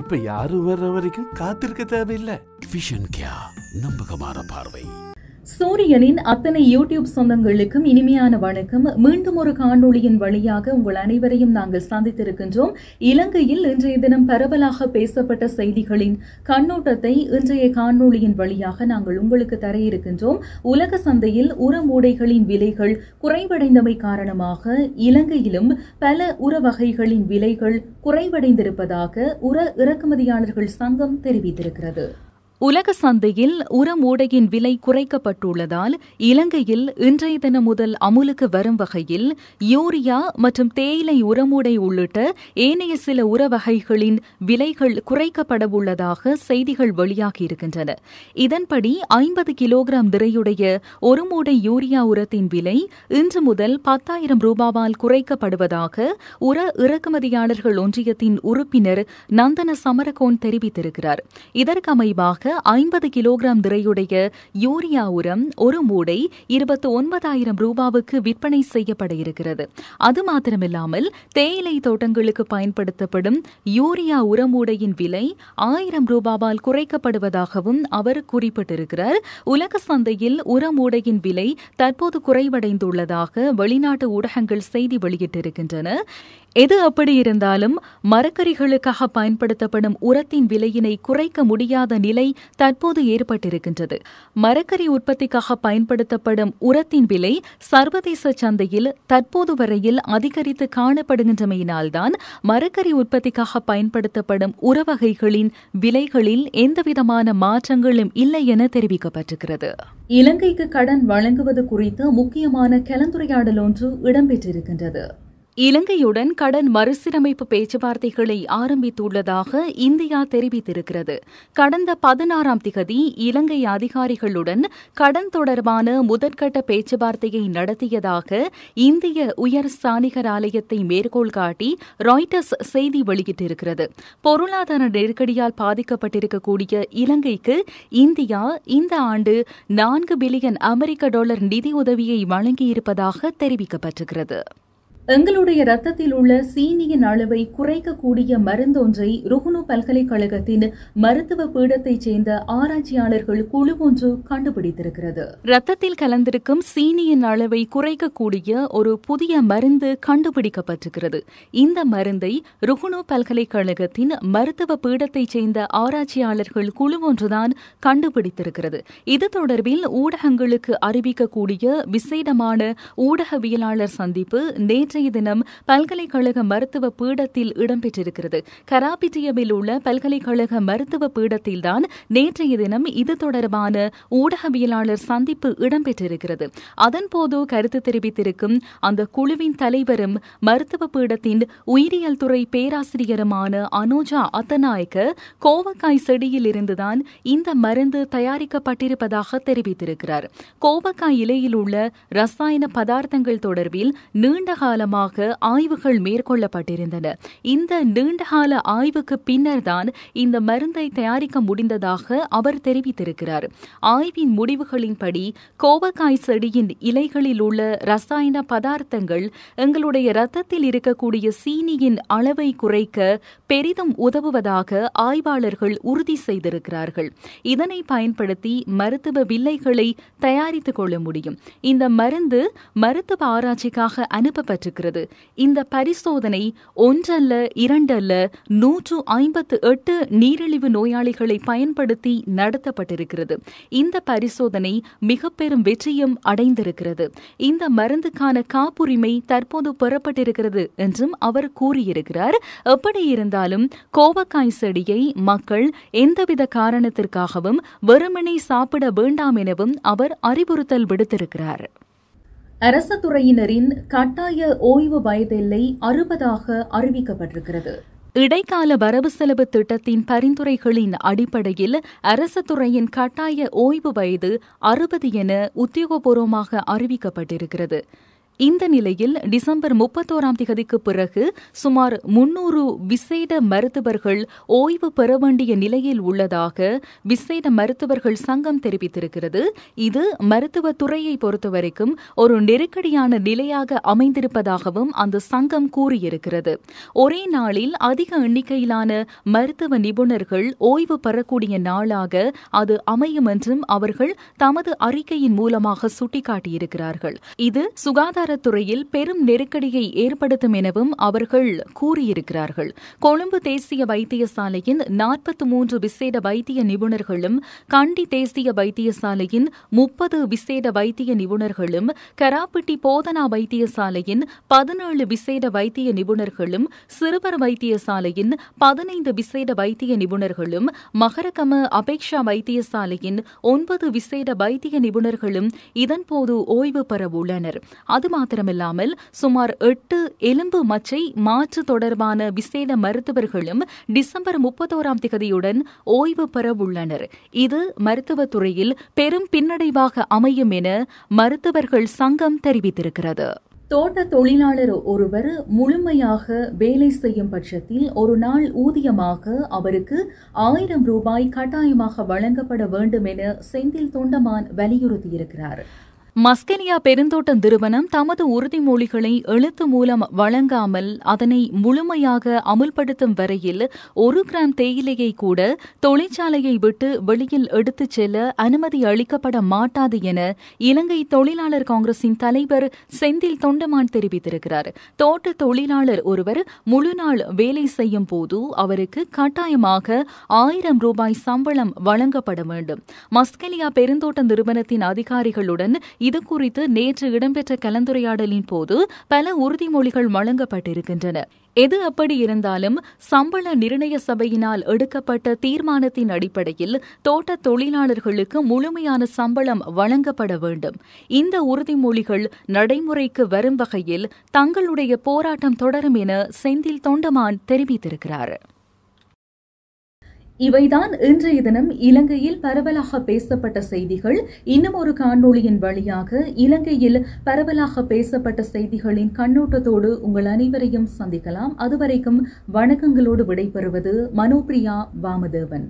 இப்ப யாரும் வர்ற வரைக்கும் காத்திருக்க தேவையில்லை நம்பகமான பார்வை சூரியனின் அத்தனை யூடியூப் சொந்தங்களுக்கும் இனிமையான வணக்கம் மீண்டும் ஒரு காணொளியின் வழியாக உங்கள் அனைவரையும் நாங்கள் சந்தித்திருக்கின்றோம் இலங்கையில் இன்றைய தினம் பரவலாக பேசப்பட்ட செய்திகளின் கண்ணோட்டத்தை இன்றைய காணொளியின் வழியாக நாங்கள் உங்களுக்கு தர இருக்கின்றோம் உலக சந்தையில் உர மூடைகளின் விலைகள் குறைவடைந்தமை காரணமாக இலங்கையிலும் பல உர வகைகளின் விலைகள் குறைவடைந்திருப்பதாக உர இறக்குமதியாளர்கள் சங்கம் தெரிவித்திருக்கிறது உலக சந்தையில் உரம் விலை குறைக்கப்பட்டுள்ளதால் இலங்கையில் இன்றைய தினம் முதல் அமுலுக்கு வரும் வகையில் யூரியா மற்றும் தேயிலை உரமூடை உள்ளிட்ட ஏனைய சில உர வகைகளின் விலைகள் குறைக்கப்படவுள்ளதாக செய்திகள் வெளியாகியிருக்கின்றன இதன்படி ஐம்பது கிலோகிராம் திரையுடைய ஒரு மூடை யூரியா உரத்தின் விலை இன்று முதல் பத்தாயிரம் ரூபாவால் குறைக்கப்படுவதாக உர இறக்குமதியாளர்கள் ஒன்றியத்தின் உறுப்பினர் நந்தன சமரகோன் தெரிவித்திருக்கிறார் இதற்கமைவாக பதிலாக ஐம்பது கிலோகிராம் திரையுடைய யூரியா உரம் ஒரு மூடை இருபத்தி ஒன்பதாயிரம் ரூபாவுக்கு விற்பனை செய்யப்பட இருக்கிறது அது மாத்திரமில்லாமல் தேயிலை தோட்டங்களுக்கு பயன்படுத்தப்படும் யூரியா உரமூடையின் விலை ஆயிரம் ரூபாவால் குறைக்கப்படுவதாகவும் அவர் குறிப்பிட்டிருக்கிறார் உலக சந்தையில் உரமூடையின் விலை தற்போது குறைவடைந்துள்ளதாக வெளிநாட்டு ஊடகங்கள் செய்தி வெளியிட்டிருக்கின்றன எது அப்படி இருந்தாலும் மரக்கறிகளுக்காக பயன்படுத்தப்படும் உரத்தின் விலையினை குறைக்க முடியாத நிலை தற்போது ஏற்பட்டிருக்கின்றது மரக்கறி உற்பத்திக்காக பயன்படுத்தப்படும் உரத்தின் விலை சர்வதேச சந்தையில் தற்போது வரையில் அதிகரித்து காணப்படுகின்றமையினால்தான் மரக்கறி உற்பத்திக்காக பயன்படுத்தப்படும் உரவகைகளின் விலைகளில் எந்தவிதமான மாற்றங்களும் இல்லை என தெரிவிக்கப்பட்டிருக்கிறது இலங்கைக்கு கடன் வழங்குவது குறித்து முக்கியமான கலந்துரையாடல் ஒன்று இடம்பெற்றிருக்கின்றது இலங்கையுடன் கடன் மறுசீரமைப்பு பேச்சுவார்த்தைகளை ஆரம்பித்துள்ளதாக இந்தியா தெரிவித்திருக்கிறது கடந்த பதினாறாம் திகதி இலங்கை அதிகாரிகளுடன் கடன் தொடர்பான முதற்கட்ட பேச்சுவார்த்தையை நடத்தியதாக இந்திய உயர் ஸ்தானிகர் ஆலயத்தை மேற்கோள் காட்டி ராய்டர்ஸ் செய்தி வெளியிட்டிருக்கிறது பொருளாதார நெருக்கடியால் பாதிக்கப்பட்டிருக்கக்கூடிய இலங்கைக்கு இந்தியா இந்த ஆண்டு நான்கு பில்லியன் அமெரிக்க டாலர் நிதியுதவியை வழங்கியிருப்பதாக தெரிவிக்கப்பட்டிருக்கிறது எங்களுடைய ரத்தத்தில் உள்ள சீனியின் அளவை குறைக்கக்கூடிய மருந்தொன்றை ருகுணு பல்கலைக்கழகத்தின் மருத்துவ பீடத்தைச் சேர்ந்த ஆராய்ச்சியாளர்கள் குழு ஒன்று கண்டுபிடித்திருக்கிறது ரத்தத்தில் கலந்திருக்கும் சீனியின் அளவை குறைக்கக்கூடிய ஒரு புதிய மருந்து கண்டுபிடிக்கப்பட்டிருக்கிறது இந்த மருந்தை ருகுணு பல்கலைக்கழகத்தின் மருத்துவ பீடத்தைச் சேர்ந்த ஆராய்ச்சியாளர்கள் குழு ஒன்றுதான் கண்டுபிடித்திருக்கிறது இது தொடர்பில் ஊடகங்களுக்கு அறிவிக்கக்கூடிய விசேடமான ஊடகவியலாளர் சந்திப்பு நேற்று இன்றைய தினம் பல்கலைக்கழக மருத்துவ பீடத்தில் இடம்பெற்றிருக்கிறது கராபிட்டியமில் உள்ள பல்கலைக்கழக மருத்துவ பீடத்தில்தான் நேற்றைய தினம் இது தொடர்பான ஊடகவியலாளர் சந்திப்பு இடம்பெற்றிருக்கிறது அதன்போது கருத்து தெரிவித்திருக்கும் அந்த குழுவின் தலைவரும் மருத்துவ பீடத்தின் உயிரியல் துறை பேராசிரியருமான அனுஜா அத்தநாயக்க கோவக்காய் செடியில் இருந்துதான் இந்த மருந்து தயாரிக்கப்பட்டிருப்பதாக தெரிவித்திருக்கிறார் கோவக்காய் இலையில் உள்ள ரசாயன பதார்த்தங்கள் தொடர்பில் நீண்டகால நீளமாக ஆய்வுகள் மேற்கொள்ளப்பட்டிருந்தன இந்த நீண்டகால ஆய்வுக்கு பின்னர் இந்த மருந்தை தயாரிக்க முடிந்ததாக அவர் தெரிவித்திருக்கிறார் ஆய்வின் முடிவுகளின்படி கோவக்காய் செடியின் இலைகளில் உள்ள ரசாயன பதார்த்தங்கள் எங்களுடைய ரத்தத்தில் இருக்கக்கூடிய சீனியின் அளவை குறைக்க பெரிதும் உதவுவதாக ஆய்வாளர்கள் உறுதி செய்திருக்கிறார்கள் இதனை பயன்படுத்தி மருத்துவ வில்லைகளை தயாரித்துக் கொள்ள முடியும் இந்த மருந்து மருத்துவ ஆராய்ச்சிக்காக அனுப்பப்பட்டு இருக்கிறது இந்த பரிசோதனை ஒன்றல்ல இரண்டல்ல நூற்று ஐம்பத்து எட்டு நீரிழிவு நோயாளிகளை பயன்படுத்தி நடத்தப்பட்டிருக்கிறது இந்த பரிசோதனை மிக பெரும் வெற்றியும் அடைந்திருக்கிறது இந்த மருந்துக்கான காப்புரிமை தற்போது பெறப்பட்டிருக்கிறது என்றும் அவர் கூறியிருக்கிறார் எப்படி இருந்தாலும் கோவக்காய் செடியை மக்கள் எந்தவித காரணத்திற்காகவும் வெறுமனை சாப்பிட வேண்டாம் எனவும் அவர் அறிவுறுத்தல் விடுத்திருக்கிறார் அரச துறையினரின் கட்டாய ஓய்வு வயதெல்லை அறுபதாக அறிவிக்கப்பட்டிருக்கிறது இடைக்கால வரவு செலவு திட்டத்தின் பரிந்துரைகளின் அடிப்படையில் அரசு துறையின் கட்டாய ஓய்வு வயது அறுபது என உத்தியோகபூர்வமாக அறிவிக்கப்பட்டிருக்கிறது இந்த நிலையில் டிசம்பர் முப்பத்தோராம் திகதிக்கு பிறகு சுமார் முன்னூறு விசேட மருத்துவர்கள் ஓய்வு பெற வேண்டிய நிலையில் உள்ளதாக விசேட மருத்துவர்கள் சங்கம் தெரிவித்திருக்கிறது இது மருத்துவத்துறையை பொறுத்தவரைக்கும் ஒரு நெருக்கடியான நிலையாக அமைந்திருப்பதாகவும் அந்த சங்கம் கூறியிருக்கிறது ஒரே நாளில் அதிக எண்ணிக்கையிலான மருத்துவ நிபுணர்கள் ஓய்வு பெறக்கூடிய நாளாக அது அமையும் என்றும் அவர்கள் தமது அறிக்கையின் மூலமாக சுட்டிக்காட்டியிருக்கிறார்கள் இது சுகாதார மின்சாரத்துறையில் பெரும் நெருக்கடியை ஏற்படுத்தும் எனவும் அவர்கள் கூறியிருக்கிறார்கள் கொழும்பு தேசிய வைத்தியசாலையின் நாற்பத்தி மூன்று விசேட வைத்திய நிபுணர்களும் கண்டி தேசிய வைத்தியசாலையின் முப்பது விசேட வைத்திய நிபுணர்களும் கராப்பிட்டி போதனா வைத்தியசாலையின் பதினேழு விசேட வைத்திய நிபுணர்களும் சிறுவர் வைத்தியசாலையின் பதினைந்து விசேட வைத்திய நிபுணர்களும் மகரகம அபேக்ஷா வைத்தியசாலையின் ஒன்பது விசேட வைத்திய நிபுணர்களும் இதன்போது ஓய்வு பெற உள்ளனர் அது மாத்திரமில்லாமல் சுமார் எட்டு எலும்பு மச்சை மாற்று தொடர்பான விசேட மருத்துவர்களும் டிசம்பர் முப்பத்தோராம் திகதியுடன் ஓய்வு பெற உள்ளனர் இது மருத்துவத்துறையில் பெரும் பின்னடைவாக அமையும் என மருத்துவர்கள் சங்கம் தெரிவித்திருக்கிறது தோட்ட தொழிலாளர் ஒருவர் முழுமையாக வேலை செய்யும் பட்சத்தில் ஒரு நாள் ஊதியமாக அவருக்கு ஆயிரம் ரூபாய் கட்டாயமாக வழங்கப்பட வேண்டும் என செந்தில் தொண்டமான் வலியுறுத்தியிருக்கிறார் மஸ்கனியா பெருந்தோட்ட நிறுவனம் தமது உறுதிமொழிகளை எழுத்து மூலம் வழங்காமல் அதனை முழுமையாக அமுல்படுத்தும் வரையில் ஒரு கிராம் தேயிலையை கூட தொழிற்சாலையை விட்டு வெளியில் எடுத்துச் செல்ல அனுமதி அளிக்கப்பட மாட்டாது என இலங்கை தொழிலாளர் காங்கிரசின் தலைவர் செந்தில் தொண்டமான் தெரிவித்திருக்கிறார் தோட்ட தொழிலாளர் ஒருவர் முழு நாள் வேலை செய்யும் போது அவருக்கு கட்டாயமாக ஆயிரம் ரூபாய் சம்பளம் வழங்கப்பட வேண்டும் மஸ்கெலியா பெருந்தோட்ட நிறுவனத்தின் அதிகாரிகளுடன் இது குறித்து நேற்று இடம்பெற்ற கலந்துரையாடலின் போது பல உறுதிமொழிகள் வழங்கப்பட்டிருக்கின்றன எது அப்படி இருந்தாலும் சம்பள நிர்ணய சபையினால் எடுக்கப்பட்ட தீர்மானத்தின் அடிப்படையில் தோட்ட தொழிலாளர்களுக்கு முழுமையான சம்பளம் வழங்கப்பட வேண்டும் இந்த உறுதிமொழிகள் நடைமுறைக்கு வரும் வகையில் தங்களுடைய போராட்டம் தொடரும் என செந்தில் தொண்டமான் தெரிவித்திருக்கிறார் இவைதான் இன்றைய தினம் இலங்கையில் பரவலாக பேசப்பட்ட செய்திகள் இன்னும் ஒரு காணொளியின் வழியாக இலங்கையில் பரவலாக பேசப்பட்ட செய்திகளின் கண்ணோட்டத்தோடு உங்கள் அனைவரையும் சந்திக்கலாம் அதுவரைக்கும் வணக்கங்களோடு விடைபெறுவது மனோபிரியா வாமதேவன்